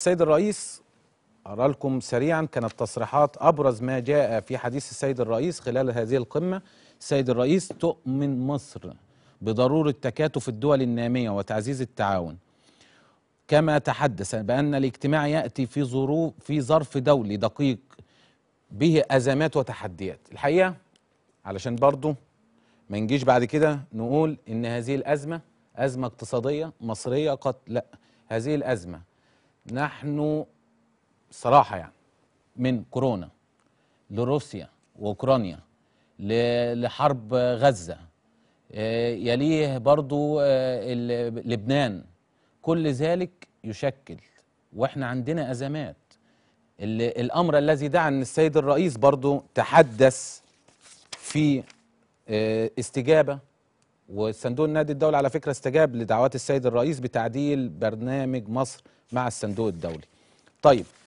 السيد الرئيس أرى لكم سريعا كانت تصريحات أبرز ما جاء في حديث السيد الرئيس خلال هذه القمة السيد الرئيس تؤمن مصر بضرورة تكاتف الدول النامية وتعزيز التعاون كما تحدث بأن الاجتماع يأتي في ظروف في ظرف دولي دقيق به أزمات وتحديات الحقيقة علشان برضو ما نجيش بعد كده نقول إن هذه الأزمة أزمة اقتصادية مصرية قد لا هذه الأزمة نحن صراحه يعني من كورونا لروسيا واوكرانيا لحرب غزه آه، يليه برضو آه، لبنان كل ذلك يشكل واحنا عندنا ازمات الامر الذي دعا ان السيد الرئيس برضو تحدث في آه، استجابه والصندوق النادي الدولي على فكره استجاب لدعوات السيد الرئيس بتعديل برنامج مصر مع الصندوق الدولي. طيب